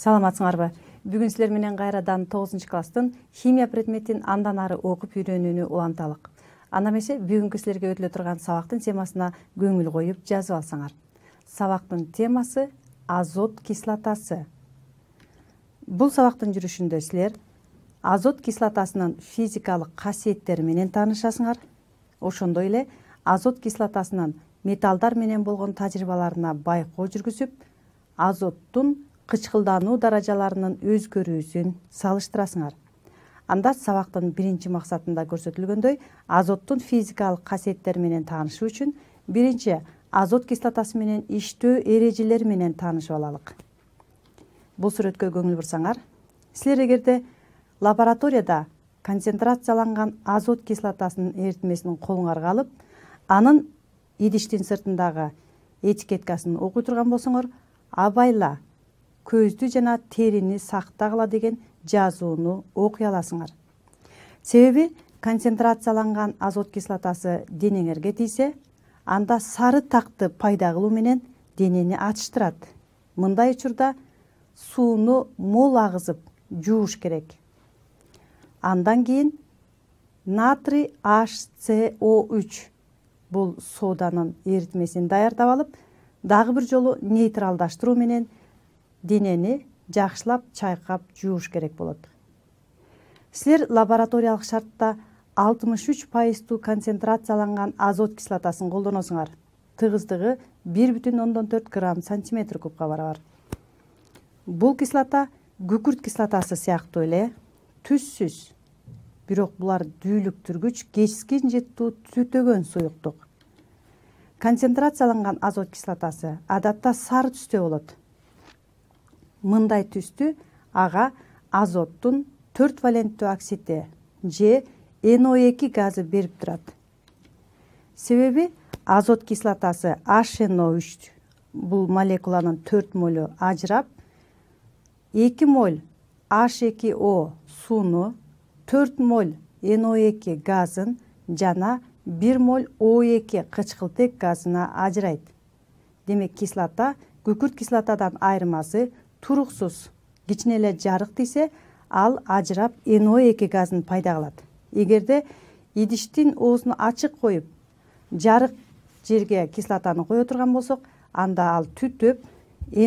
саламатсыңар ба бүгүн силер менен кайрадан тогузунчу класстын химия предметин андан ары окуп үйрөнүүнү уланталык анда эмесе бүгүнкү силерге өтүлө турган сабактын темасына көңүл коюп жазып алсаңар сабактын темасы азот кислотасы бул сабактын жүрүшүндө силер азот кислотасынын физикалык касиеттери менен таанышасыңар ошондой эле азот кислотасынын металдар менен болгон тажрыйбаларына байкоо жүргүзүп азоттун кычкылдануу даражаларынын өзгөрүүсүн салыштырасыңар анда сабактын биринчи максатында көрсөтүлгөндөй азоттун физикалык касиеттери менен таанышуу үчүн биринчи азот кислотасы менен иштөө эрежелери менен таанышып алалык бул сүрөткө көңүл бурсаңар силер эгерде лабораторияда концентрацияланган азот кислотасынын эритмесин колуңарга алып анын идиштин сыртындагы этикеткасын окуй турган болсоңор абайла көздү жана терини сактагыла деген жазууну окуй аласыңар себеби концентрацияланган азот кислотасы денеңерге тийсе анда сары такты пайда кылуу менен денени ачыштырат мындай учурда сууну мол агызып жууш керек андан кийин натрий hco3 бул соданын эритмесин даярдап алып дагы бир жолу нейтралдаштыруу менен денени жақшылап, чайқап, жууш керек болот силер лабораториялық шартта 63 үч пайыздуу концентрацияланган азот кислотасын колдоносуңар тыгыздыгы бир бүтүн ондон төрт грамм сантиметр кубка барабар бул кислота күкүрт кислотасы сыяктуу эле түссүз бирок булар дүүлүктүргүч кечкин жыттуу түтөгөн суюктук концентрацияланган азот кислотасы адатта сары түстө болот мындай түстү ага азоттун төрт валенттүү оксиди же но эки газы берип турат себеби азот кислотасы hно үч бул молекуланын төрт молу ажырап эки моль аш эки о сууну төрт моль но эки газын жана бир моль о эки кычкылтек газына ажырайт демек кислота күкүрт кислотадан айырмасы туруксуз кичине эле жарык тийсе ал ажырап no эки газын пайда кылат эгерде идиштин оозун ачык коюп жарык жерге кислотаны кое турган болсок анда ал түтөп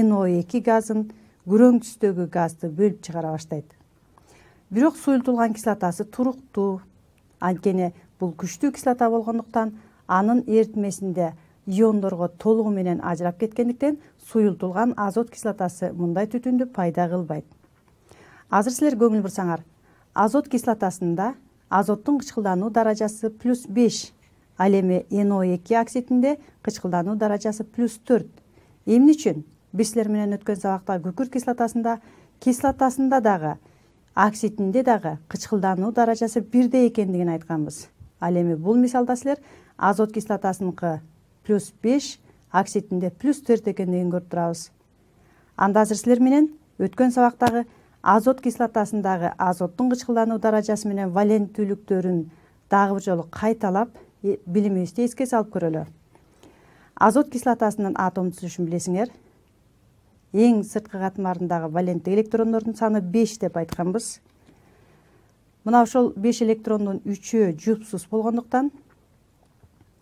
no эки газын күрөң түстөгү газды бөлүп чыгара баштайт бирок суюлтулган кислотасы туруктуу анткени бул күчтүү кислота болгондуктан анын эритмесинде иондорго толугу менен ажырап кеткендиктен суюлтулган азот кислотасы мындай түтүндү пайда кылбайт азыр силер көңүл бурсаңар азот кислотасында азоттун кычкылдануу даражасы плюс беш ал эми но эки оксидинде кычкылдануу даражасы плюс төрт эмне үчүн биз силер менен өткөн сабакта күкүрт кислотасында кислотасында дагы оксидинде дагы кычкылдануу даражасы бирдей экендигин айтканбыз ал эми бул мисалда силер азот кислотасыныкы плюс беш акситинде плюс төрт экендигин көрүп турабыз анда азыр силер менен өткөн сабақтағы азот кислотасындағы азоттың кычкылдануу даражасы менен валенттүүлүктөрүн дагы бир жолу кайталап билимибизди эске салып көрөлү азот кислотасынын атом түзүлүшүн билесиңер эң сырткы катмарындагы валенттик электрондордун саны беш деп айтканбыз мына ошол беш электрондун үчөө жупсуз болгондуктан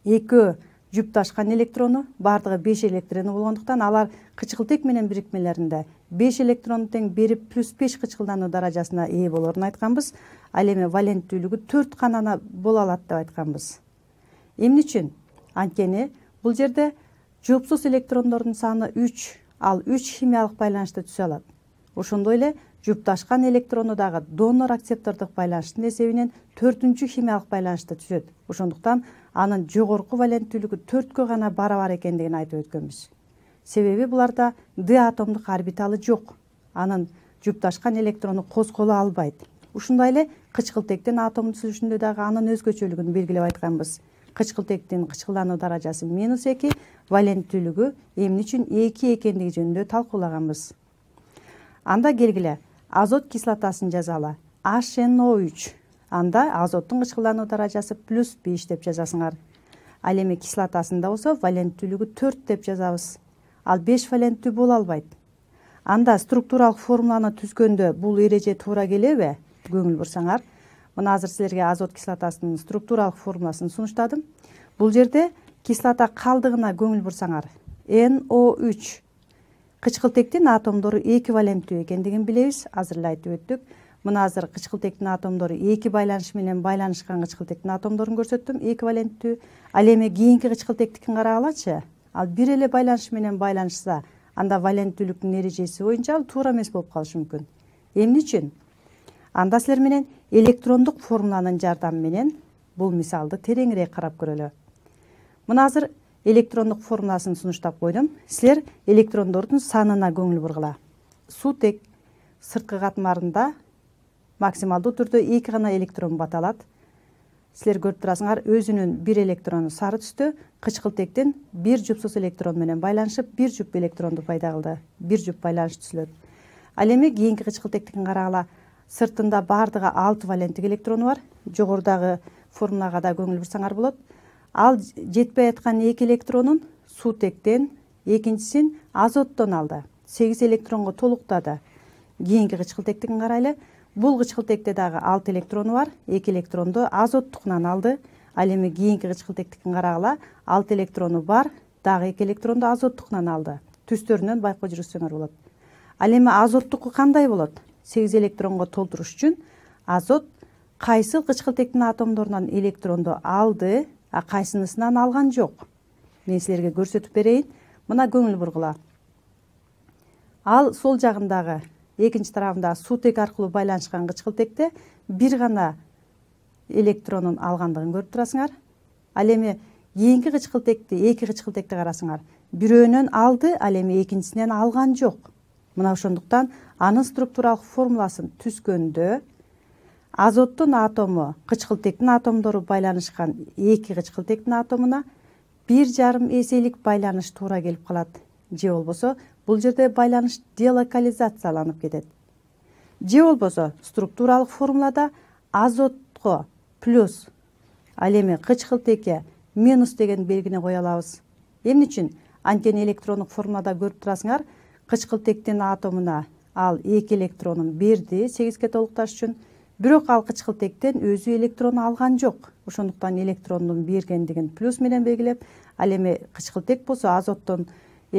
экөө жүп ташқан электрону баардыгы беш электрону болгондуктан алар кычкылтек менен бирикмелеринде беш электроны тең берип плюс беш кычкылдануу даражасына ээ болорун айтканбыз ал эми валенттүүлүгү төрт қанана боло алат деп айтканбыз эмне үчүн анткени бұл жерде жоопсуз электрондордун саны 3 ал үч химиялык байланышты түзө алат ошондой эле жүпташкан электроны дагы донор акцептордук байланыштын эсебинен төртүнчү химиялык байланышты түзөт ошондуктан анын жогорку валенттүүлүгү төрткө гана барабар экендигин айтып өткөнбүз себеби буларда д атомдук орбиталы жок анын жупташкан электрону козголо албайт ушундай эле кычкылтектин атом түзүлүшүндө дагы анын өзгөчөлүгүн белгилеп айтканбыз кычкылтектин кычкылдануу даражасы минус эки валенттүүлүгү эмне үчүн эки экендиги жөнүндө талкуулаганбыз анда келгиле азот кислотасын жазалы hno 3 анда азоттун кычкылдануу даражасы плюс беш деп жазасыңар ал эми кислотасында болсо валенттүүлүгү төрт деп жазабыз ал 5 валенттүү боло албайт анда структуралык формуланы түзгөндө бул эреже туура келеби көңүл бурсаңар мына азыр силерге азот кислотасынын структуралык формуласын сунуштадым Бұл жерде кислота калдыгына көңүл бурсаңар no кычкылтектин атомдору валенттүү экендигин билебиз азыр эле айтып өттүк мына азыр кычкылтектин атомдору эки байланыш менен байланышкан кычкылтектин атомдорун көрсөттүм валенттүү ал эми кийинки кычкылтектикин карагалачы ал бир эле байланыш менен байланышса анда валенттүүлүктүн эрежеси боюнча ал туура эмес болуп калышы мүмкүн эмне үчүн анда силер менен электрондук формуланын жардамы менен бул мисалды тереңирээк карап көрөлү мына азыр электрондук формуласын сунуштап койдум силер электрондордун санына көңүл бургула суутек сырткы катмарында максималдуу түрдө эки гана электрон бата алат силер көрүп турасыңар өзүнүн бир электрону сары түстө кычкылтектин бир жупсуз электрон менен байланышып бир жуп электронду пайда кылды бир жуп байланыш түзүлөт ал эми кийинки кычкылтектикин карагыла сыртында баардыгы алты валенттик электрону бар жогорудагы формулага да көңүл бурсаңар болот ал жетпей аткан эки электронун суутектен экинчисин азоттон алды сегиз электронго толуктады кийинки кычкылтектикин карайлы бул кычкылтекте дагы алты электрону бар эки электронду азоттукунан алды ал эми кийинки кычкылтектикин карагыла алты электрону бар дагы эки электронду азоттукунан алды түстөрүнөн байкоо жүргүзсөңөр болот ал эми азоттуку кандай болот сегиз электронго толтуруш үчүн азот кайсыл кычкылтектин атомдорунан электронду алды Қайсынысынан алған жоқ. мен силерге көрсетіп берейін мына көңіл бұрғыла ал сол жағындағы экинчи тарабындагы суутек аркылуу байланышкан кычкылтекте бір ғана электронын алғандығын көріп турасыңар ал эми кийинки кычкылтекти эки кычкылтекти карасыңар бирөөнөн алды ал эми экинчисинен алган жок мына ошондуктан анын структуралык формуласын түзгөндө азоттун атому кычкылтектин атомдору байланышкан эки кычкылтектин атомуна бир жарым эселик байланыш туура келип калат же болбосо бул жерде байланыш делокализацияланып кетет же болбосо структуралык формулада азотко плюс ал эми кычкылтекке минус деген белгини кое алабыз эмне үчүн анткени электрондук формулада көрүп турасыңар кычкылтектин атомуна ал эки электронун бирди сегизге толукташ үчүн бирок ал кычкылтектен өзү электрон алган жок ошондуктан электрондун бергендигин плюс менен белгилеп ал эми кычкылтек болсо азоттон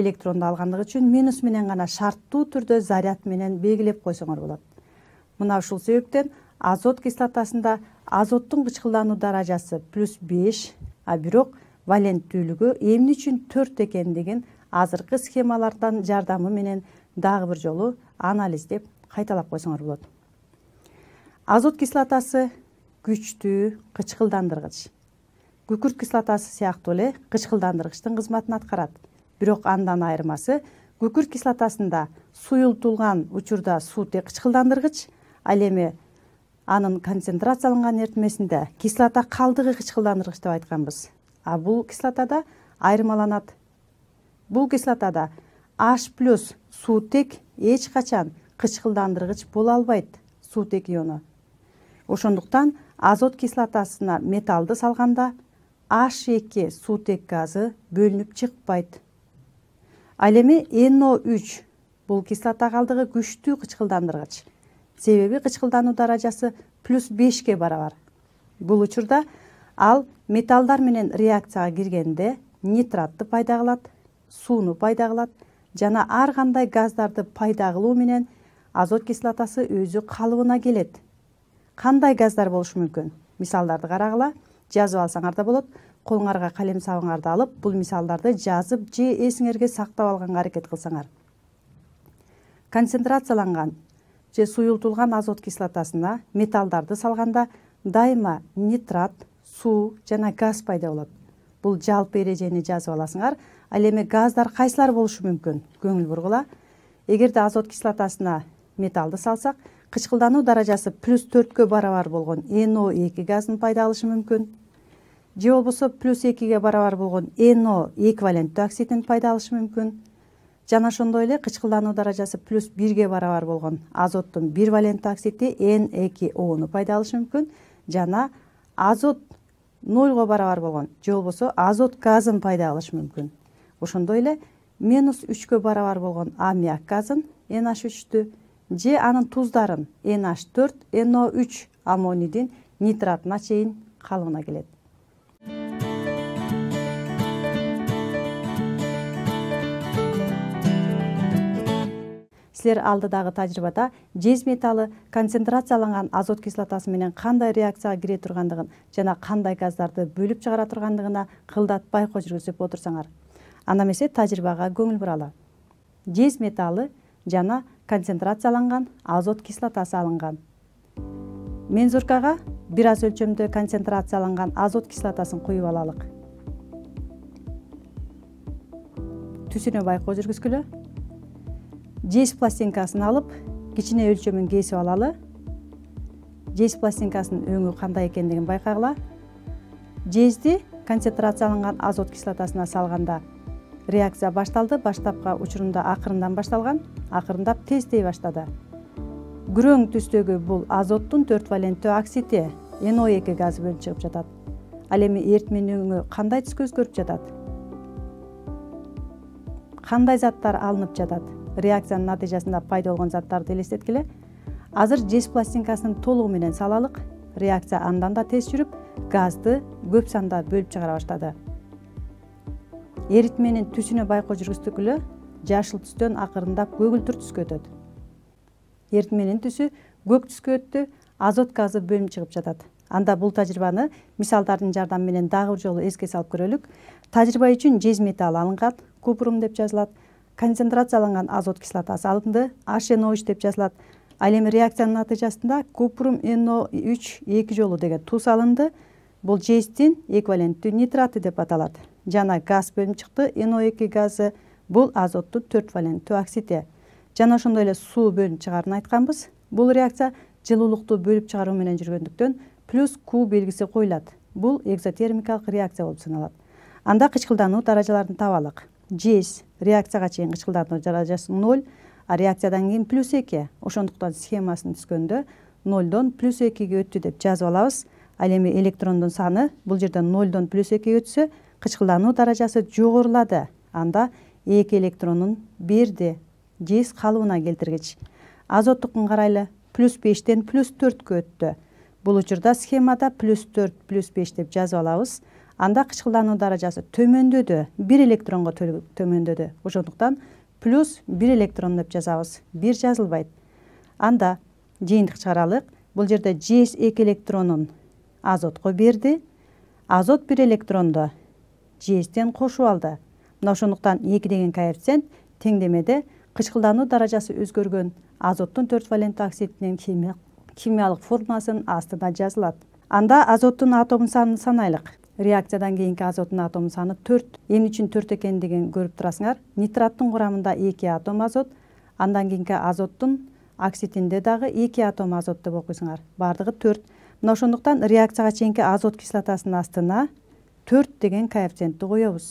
электронду алгандыгы үчүн минус менен гана шарттуу түрдө заряд менен белгилеп койсоңор болот мына ушул себептен азот кислотасында азоттун кычкылдануу даражасы плюс беш а бирок валенттүүлүгү эмне үчүн төрт экендигин азыркы схемалардан жардамы менен дагы бир жолу анализдеп кайталап койсоңор болот азот кислотасы күчтүү кычкылдандыргыч күкүрт кислотасы сыяктуу эле кычкылдандыргычтын кызматын аткарат бирок андан айырмасы күкүрт кислотасында суюлтулган учурда те кычкылдандыргыч ал эми анын концентрацияланган эритмесинде кислота калдыгы кычкылдандыргыч деп айтканбыз а бул кислотада айырмаланат бул кислотада h плюс суутек эч качан кычкылдандыргыч боло албайт суутек иону ошондуктан азот кислотасына металды салганда h эки суутек газы бөлүнүп чыкпайт ал эми no үч бул кислота калдыгы күчтүү кычкылдандыргыч себеби кычкылдануу даражасы плюс бешке барабар бул учурда ал металлдар менен реакцияга киргенде нитратты пайда кылат сууну пайда кылат жана ар кандай газдарды пайда кылуу менен азот кислотасы өзү калыбына келет Қандай газдар болушы мүмкін? мисалдарды қарағыла, жазып алсаңар да болот қалем калем сабыңарды алып бұл мисалдарды жазып же есіңерге сактап алганга аракет қылсаңар Концентрацияланған, же сұйылтылған азот кислотасына металдарды салғанда, дайыма нитрат су, жана газ пайда болот Бұл жалпы ережені жазып аласыңар ал эми газдар кайсылар болушу мүмкін көңүл бургула эгерде азот кислотасына металды салсақ, кычкылдануу даражасы плюс төрткө барабар болгон но эки газын пайда кылышы мүмкүн же болбосо плюс экиге барабар болгон но эквиваленттүү оксидин пайда кылышы мүмкүн жана ошондой эле кычкылдануу даражасы плюс бирге барабар болгон азоттун бир валенттүү оксиди н эки ону пайда ылышы мүмкүн жана азот нольго барабар болгон же болбосо азот газын пайда кылышы мүмкүн ошондой эле минус үчкө барабар болгон аммиак газын н аш үчтү же анын туздарын н ш төрт но үч аммонийдин нитратына чейин калыбына келет силер алдыдагы тажрыйбада жез металлы концентрацияланган азот кислотасы менен кандай реакцияга кире тургандыгын жана кандай газдарды бөлүп чыгара тургандыгына кылдат байкоо жүргүзүп отурсаңар анда эмесе тажрыйбага көңүл буралы жез металлы жана концентрацияланған азот кислотасы алынған мензуркаға бир аз өлчөмдө концентрацияланған азот кислотасын куюп алалық. түсүнө байкоо жүргүзгүлө жез пластинкасын алып кичине өлчөмүн кесип алалы жез пластинкасынын өңі кандай экендигин байкагыла жезди концентрацияланған азот кислотасына салғанда реакция башталды баштапкы учурунда акырындан башталган акырындап тез тей баштады күрөң түстөгү бул азоттун төрт валенттүү оксиди но эки газы бөлүнүп чыгып жатат ал эми эритменин өңү кандай түскө өзгөрүп жатат кандай заттар алынып жатат реакциянын натыйжасында пайда болгон заттарды элестеткиле азыр жез пластинкасын толугу менен салалык реакция андан да тез жүрүп газды көп санда бөлүп чыгара баштады Эритменин түсіне түсүнө байкоо жүргүздүкүлө жашыл түстөн акырындап көгүлтүр түскө өтөт Эритменин түсү көк түскө өттү азот газы бөлүнүп чыгып жатат анда бул тажрыйбаны мисалдардын жардамы менен дагы бир жолу эске салып көрөлүк тажрыйба үчүн жез металл алынган купрум деп жазылат концентрацияланган азот кислотасы алынды hно үч деп жазылат ал эми реакциянын натыйжасында купрум но үч эки жолу деген туз алынды бул жездин эквиваленттүү нитраты деп аталат жана газ бөлүнүп чыкты но эки газы бул азоттун төрт валенттүү оксиди жана ошондой эле суу бөлүнүп чыгаарын айтканбыз бул реакция жылуулукту бөлүп чыгаруу менен жүргөндүктөн плюс q белгиси коюлат бул экзотермикалык реакция болуп саналат анда кычкылдануу даражаларын табалык жез реакцияга чейин кычкылдануу даражасы ноль а реакциядан кийин плюс эки ошондуктан схемасын түзгөндө нолдон плюс экиге өттү деп жазып алабыз ал эми электрондун саны бул жерде нолдон плюс экиге өтсө қышқылдану даражасы жогорулады анда эки электронун берді жез калыбына келтиргич азоттукун карайлы плюс бештен плюс төрткө өттү бул учурда схемада плюс төрт плюс беш деп жазып алабыз анда кычкылдануу даражасы төмөндөдү бир электронго төмөндөдү ошондуктан плюс бир электрон деп жазабыз бир жазылбайт анда жыйынтык чыгаралык бул жерде жез эки электронун азотко берди азот бир электронду жиестен кошуп алды мына ошондуктан эки деген коэффициент теңдемеде кычкылдануу даражасы өзгөргөн азоттун төрт валенттүү оксидинин химиялык формуласынын астына жазылат анда азоттун атом санын санайлык реакциядан кийинки азоттун атом саны төрт эмне үчүн төрт экендигин көрүп турасыңар нитраттын курамында эки атом азот андан кийинки азоттун оксидинде дагы эки атом азот деп окуйсуңар баардыгы төрт мына ошондуктан реакцияга чейинки азот кислотасынын астына төрт деген коэффициентті қоямыз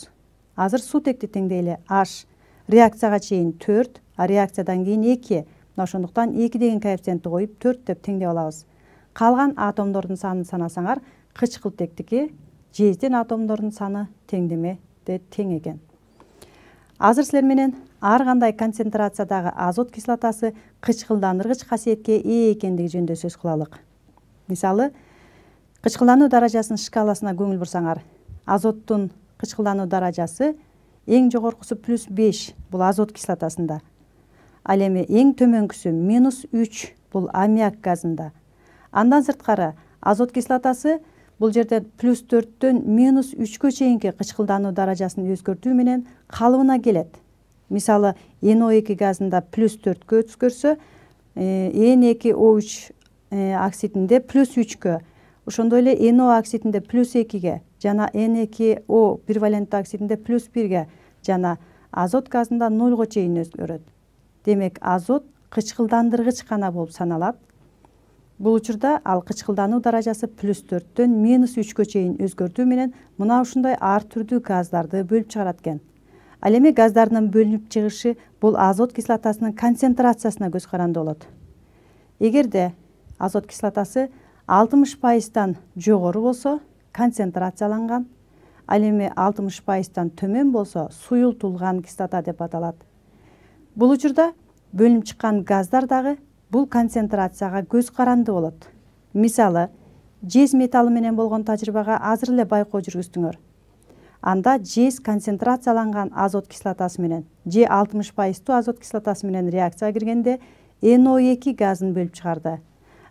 азыр сутекті теңдейлі h реакцияға чейін төрт а реакциядан кейін эки мына ошондуктан эки деген коэффициентти коюп төрт деп теңдеп алабыз калган атомдордун санын санасаңар кычкыл тектики жездин атомдордун саны теңдеме де тең экен азыр силер менен ар кандай концентрациядагы азот кислотасы кычкылдандыргыч касиетке ээ экендиги жөнүндө сөз кылалык мисалы кычкылдануу даражасынын шкаласына көңүл бурсаңар азоттун кычкылдануу даражасы эң жогоркусу плюс беш бул азот кислотасында ал эми эң төмөнкүсү минус үч бул аммиак газында андан сырткары азот кислотасы бул жерде плюс төрттөн минус үчкө чейинки кычкылдануу даражасын өзгөртүү менен калыбына келет мисалы н эки газында плюс төрткө өзгөрсө э, эн эки о үч э, оксидинде плюс үчкө ошондой эле но оксидинде плюс экиге жана н эки о бирваленттүү оксидинде плюс бирге жана азот газында нольго чейин өзгөрөт демек азот кычкылдандыргыч гана болуп саналат бул учурда ал кычкылдануу даражасы плюс төрттөн минус үчкө чейин өзгөртүү менен мына ушундай ар түрдүү газдарды бөлүп чыгарат экен ал эми газдардын бөлүнүп чыгышы бул азот кислотасынын концентрациясына көз каранды болот эгерде азот кислотасы 60 пайыздан жогору болсо концентрацияланған, ал эми алтымыш пайыздан төмөн болсо суюлтулган кислота деп аталат бул учурда бөлүнүп чыккан газдар дагы бул концентрацияга көз қаранды болот мисалы жез металлы менен болгон тажрыйбага азыр эле байкоо жүргүздүңөр анда жез концентрацияланған азот кислотасы менен же алтымыш пайыздуу азот кислотасы менен реакцияга киргенде но эки газын бөлүп чыгарды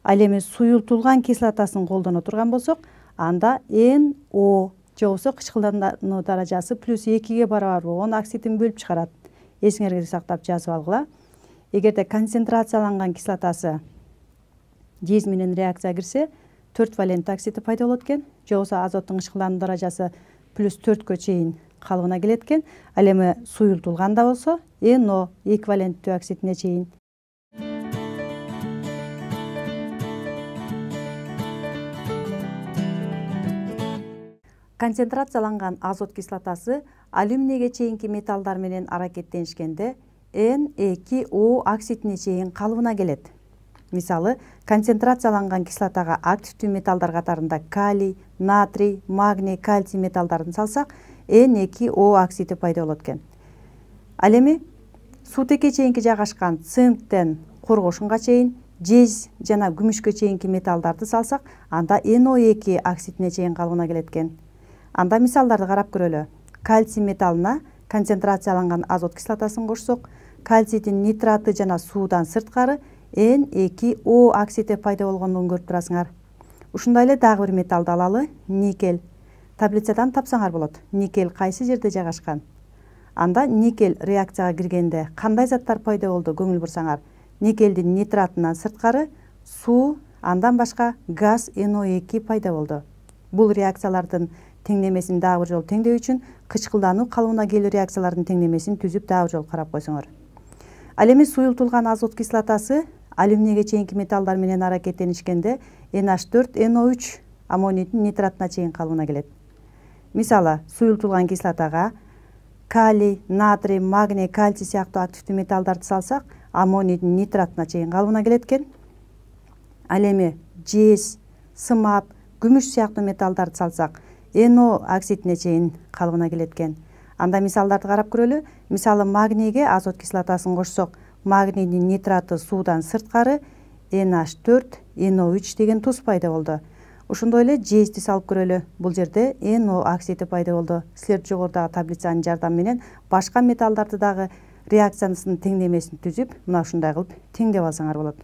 ал эми суюлтулган кислотасын колдоно турган болсок анда о же болбосо кычкылдануу даражасы плюс экиге барабар болгон оксидин бөлүп чыгарат эсиңерге сактап жазып алгыла эгерде концентрацияланган кислотасы жез менен реакция кирсе төрт валент оксиди пайда болот экен же болбосо азоттун кычкылдануу даражасы плюс төрткө чейин калыбына келет экен ал эми суюлтулганда болсо но эквиваленттүү оксидине чейин концентрацияланган азот кислотасы алюминийге чейинки металлдар менен аракеттенишкенде н эки о оксидине чейин калыбына келет мисалы концентрацияланган кислотага активдүү металлдар катарында калий натрий магний кальций металлдарын салсак н эки о оксиди пайда болот экен ал эми суутекке чейинки жайгашкан цинктен коргошунга чейин жез жана күмүшкө чейинки металлдарды салсак анда но эки e оксидине чейин калыбына келет экен анда мисалдарды карап көрөлү кальций металына концентрацияланган азот кислотасын кошсок кальцийдин нитраты жана суудан сырткары н эки о оксиди пайда болгонун көрүп турасыңар ушундай эле дагы бир металлды алалы никель таблицадан тапсаңар болот никель қайсы жерде жайгашкан анда никель реакцияга киргенде кандай заттар пайда болду көңүл бурсаңар никелдин нитратынан сырткары суу андан башка газ но эки e пайда болду бул реакциялардын теңдемесин дагы бир жолу теңдөө үчүн кычкылдануу калыбына келүү реакциялардын теңдемесин түзүп дагы бир жолу карап койсоңор ал эми суюлтулган азот кислотасы алюминийге чейинки металлдар менен аракеттенишкенде нш төрт но үч аммонийдин нитратына чейин калыбына келет мисалы суюлтулган кислотага калий натрий магний кальций сыяктуу активдүү металлдарды салсак аммонийдин нитратына чейин калыбына келет экен ал эми жез сымап күмүш сыяктуу металлдарды салсак эно оксидине чейин калыбына келет экен анда мисалдарды карап көрөлү мисалы магнийге азот кислотасын кошсок магнийдин нитраты суудан сырткары наш төрт но үч деген туз пайда болду ошондой эле жзди салып көрөлү бул жерде но оксиди пайда болду силер жогорудагы таблицанын жардамы менен башка металлдарды дагы реакциясынын теңдемесин түзүп мына ушундай кылып теңдеп алсаңар болот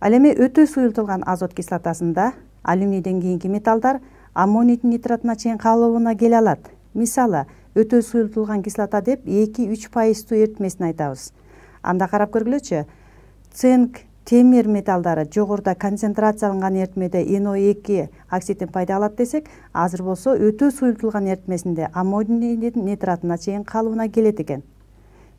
ал эми өтө суюлтулган азот кислотасында алюмнийден кийинки металлдар аммонийдин нитратына чейин каалообуна келе алат мисалы өтө суюлтулган кислота деп эки үч пайыздуу эритмесин айтабыз анда карап көргүлөчү цинк темир металдары жогоруда концентрацияланган эритмеде но эки оксидин пайда кылат десек азыр болсо өтө суюлтулган эритмесинде аммоний нитратына чейин каалообуна келет экен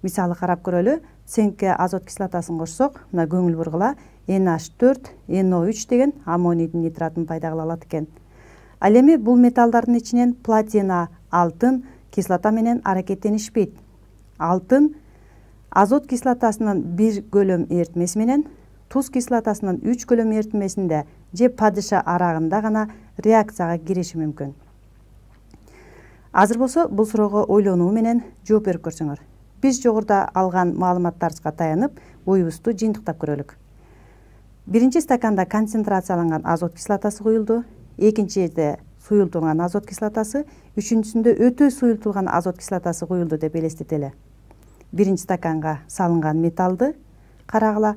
мисалы карап көрөлү цинкке азот кислотасын кошсок мына көңүл бургула н аш төрт но үч деген аммонийдин нитратын пайда кыла алат экен ал эми бул металлдардын ичинен платина алтын кислота менен аракеттенишпейт алтын азот кислотасынын бир көлөм эритмеси менен туз кислотасынын үч көлөм эритмесинде же падыша арагында гана реакцияга кириши мүмкүн азыр болсо бул суроого ойлонуу менен жооп берип көрсөңөр биз жогоруда алган маалыматтарыбызга таянып оюбузду жыйынтыктап көрөлүк биринчи стаканда концентрацияланган азот кислотасы куюлду экинчи жерде суюлтулган азот кислотасы үчүнчүсүндө өтө суюлтулган азот кислотасы куюлду деп элестетели биринчи стаканга салынган металлды карагыла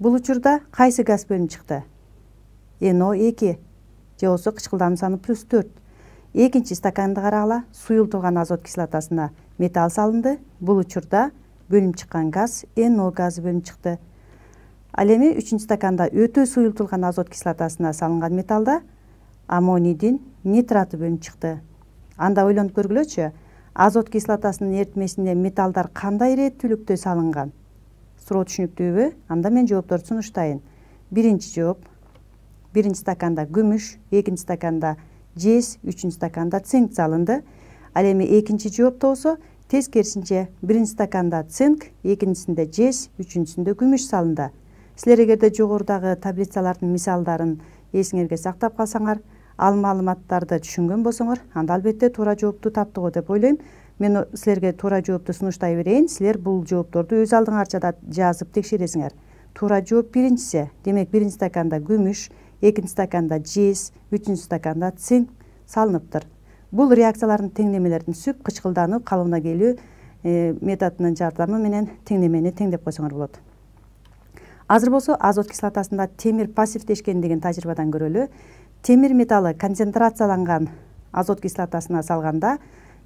бул учурда кайсы газ бөлүнүп чыкты но эки же болбосо кычкылдануу саны плюс төрт экинчи стаканды карагыла суюлтулган азот кислотасына металл салынды бул учурда бөлүнүп чыккан газ но газы бөлүнүп чыкты ал эми үчүнчү стаканда өтө суюлтулган азот кислотасына салынган металлда аммонийдин нитраты бөлүнүп чыкты анда ойлонуп көргүлөчү азот кислотасынын эритмесинде металлдар кандай салынған. салынган суроо түшүнүктүүбү анда мен жоопторду сунуштайын биринчи жооп биринчи стаканда күмүш экинчи стаканда жез үчүнчү стаканда цинк салынды ал эми экинчи жоопто болсо тескерисинче биринчи стаканда цинк экинчисинде жез үчүнчүсүндө күмүш салынды силер эгерде жогорудагы таблицалардын мисалдарын эсиңерге сактап калсаңар ал маалыматтарды түшүнгөн болсоңор анда албетте туура жоопту тапты деп ойлойм мен силерге туура жоопту сунуштай берейин силер бул жоопторду өз алдыңарча жазып текшересиңер туура жооп биринчиси демек биринчи стаканда күмүш экинчи стаканда жез үчүнчү стаканда цинк салыныптыр бул реакциялардын теңдемелерин сүп кычкылдануу калыбына келүү э, методунун жардамы менен теңдемени теңдеп койсоңор болот азыр болсо азот кислотасында темир пассивдешкендигин деген тажрыйбадан көрөлү темір металлы концентрацияланған азот кислотасына салғанда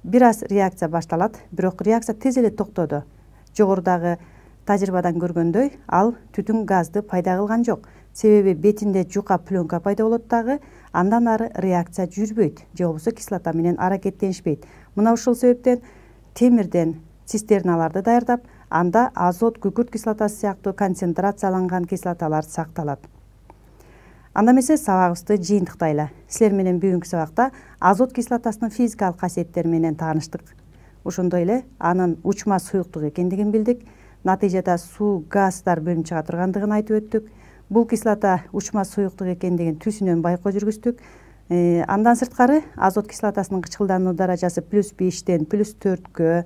біраз реакция башталат бирок реакция тез эле токтоду жогорудагы тажрыйбадан көргөндөй ал түтүн газды пайда кылган жок себеби бетинде жука пленка пайда болот дагы андан ары реакция жүрбөйт же болбосо кислота менен аракеттенишпейт мына ушул себептен темирден цистерналарды даярдап анда азот күкүрт кислотасы сыяктуу концентрацияланган кислоталар сакталат анда эмесе сабагыбызды жыйынтыктайлы силер менен бүгүнкү сабакта азот кислотасынын физикалык касиеттери менен тааныштык ошондой эле анын учма суюктук экендигин билдик натыйжада суу газдар бөлүнүп чыга тургандыгын айтып өттүк бул кислота учма суюктук экендигин түсүнөн байкоо жүргүздүк э, андан сырткары азот кислотасынын кычкылдануу даражасы плюс бештен плюс төрткө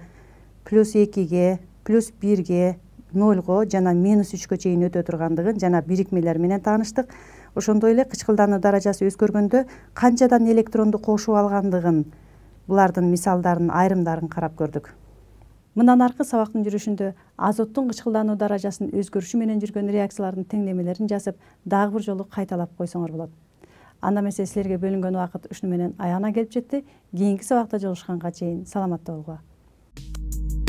плюс экиге плюс бирге нолго жана минус үчкө чейин өтө тургандыгын жана бирикмелер менен тааныштык ошондой эле кычкылдануу даражасы өзгөргөндө канчадан электронду кошуп алгандыгын булардын мисалдарын айрымдарын карап көрдүк мындан аркы сабактын жүрүшүндө азоттун кычкылдануу даражасынын өзгөрүшү менен жүргөн реакциялардын теңдемелерин жазып дагы бир жолу кайталап койсоңор болот анда эмесе силерге бөлүнгөн убакыт ушуну менен аягына келип жетти кийинки сабакта жолушканга чейин саламатта болгула